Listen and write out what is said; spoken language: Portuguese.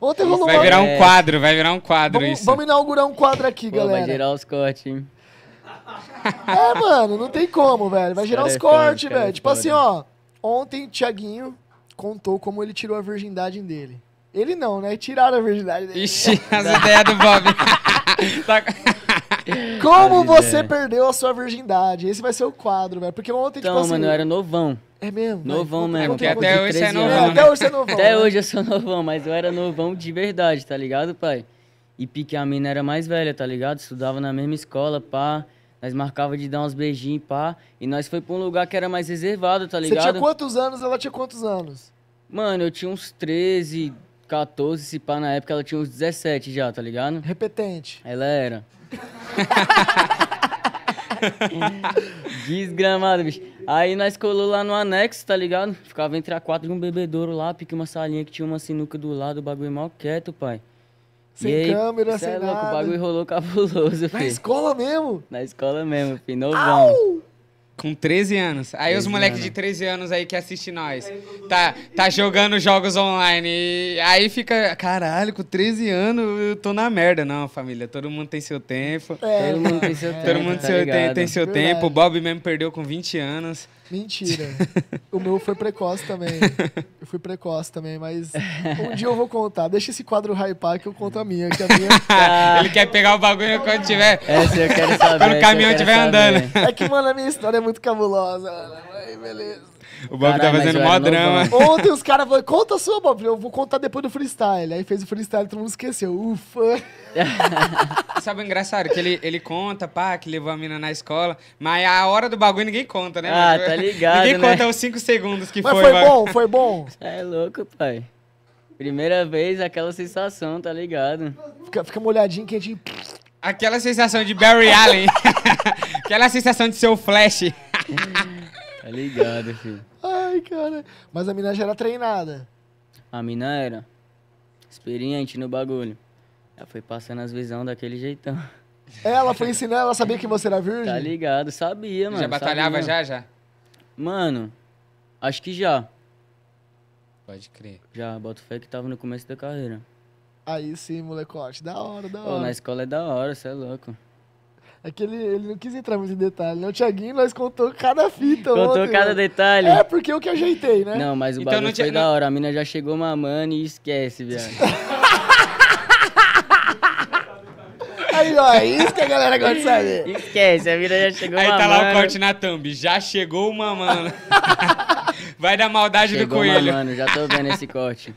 Ontem rolou Vai virar um é. quadro, vai virar um quadro vamos, isso. Vamos inaugurar um quadro aqui, Pô, galera. Vai gerar os cortes, hein? É, mano, não tem como, velho. Vai gerar os é cortes, velho. É tipo assim, ó. Ontem, Tiaguinho contou como ele tirou a virgindade dele. Ele não, né? Tiraram a virgindade dele. Ixi, as ideias do Bob. Tá- como você perdeu a sua virgindade? Esse vai ser o quadro, velho. Porque ontem, então, tipo assim... Então, mano, assim, eu era novão. É mesmo? Novão mesmo. É porque até hoje você é novão. Né? Até hoje você é novão. Até né? hoje eu sou novão, mas eu era novão de verdade, tá ligado, pai? E pique a mina era mais velha, tá ligado? Estudava na mesma escola, pá. Nós marcava de dar uns beijinhos, pá. E nós foi pra um lugar que era mais reservado, tá ligado? Você tinha quantos anos? Ela tinha quantos anos? Mano, eu tinha uns 13, 14, se pá, na época ela tinha uns 17 já, tá ligado? Repetente. Ela era. Desgramado, bicho. Aí nós colou lá no anexo, tá ligado? Ficava entre a quatro e um bebedouro lá, pique uma salinha que tinha uma sinuca do lado, o bagulho mal quieto, pai. Sem aí, câmera, é sem é louco, nada. o bagulho rolou cabuloso, filho. Na escola mesmo? Na escola mesmo, filho, novão. Au! Com 13 anos. Aí 13 os moleques de 13 anos aí que assistem nós. Tá, tá jogando jogos online. E aí fica, caralho, com 13 anos eu tô na merda. Não, família, todo mundo tem seu tempo. É, todo mundo tem seu tempo. Todo mundo tá seu tem, tem, seu Verdade. tempo. O Bob mesmo perdeu com 20 anos. Mentira. o meu foi precoce também. Eu fui precoce também, mas um dia eu vou contar. Deixa esse quadro hypar que eu conto a minha. Que a minha... Ah, Ele quer pegar o bagulho quando tiver. Essa eu quero saber. Quando o caminhão estiver andando. É que, mano, a minha história é muito muito cabulosa. Né? Aí, beleza. O Bob tá Caralho, tá fazendo mó drama. Ontem os caras falaram, conta a sua, Bob. Eu vou contar depois do freestyle. Aí fez o freestyle, todo mundo esqueceu. Ufa. Sabe o engraçado? Que ele, ele conta, pá, que levou a mina na escola. Mas é a hora do bagulho ninguém conta, né? Ah, tá mano? tá ligado, Ninguém né? conta os 5 segundos que mas foi. Mas foi bom, foi bom. É louco, pai. Primeira vez, aquela sensação, tá ligado? Fica, fica molhadinho que a gente... Aquela sensação de Barry Allen. aquela sensação de seu flash tá ligado, filho. Ai, cara. Mas a mina já era treinada. A mina era experiente no bagulho. Ela foi passando as visão daquele jeitão. Ela foi ensinando, ela sabia que você era virgem? Tá ligado, sabia, mano. Já batalhava sabia. já, já? Mano, acho que já. Pode crer. Já, boto fé que tava no começo da carreira. Aí sim, molecote. Da hora, da hora. Pô, na escola é da hora, você é louco. É que ele, ele não quis entrar muito em detalhe, né? O Thiaguinho nós contou cada fita Contou ontem, cada né? detalhe. É, porque é eu que ajeitei, né? Não, mas o então, bagulho tinha... foi da hora. A mina já chegou mamando e esquece, viado. Aí, ó, é isso que a galera gosta de saber. Esquece, a mina já chegou Aí mamando. Aí tá lá o corte na thumb. Já chegou mamando. Vai dar maldade chegou do coelho. Mamando, já tô vendo esse corte.